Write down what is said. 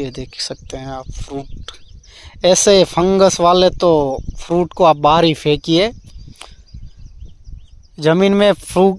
ये देख सकते हैं आप फ्रूट ऐसे फंगस वाले तो फ्रूट को आप बाहर ही फेंकिए ज़मीन में फ्रूट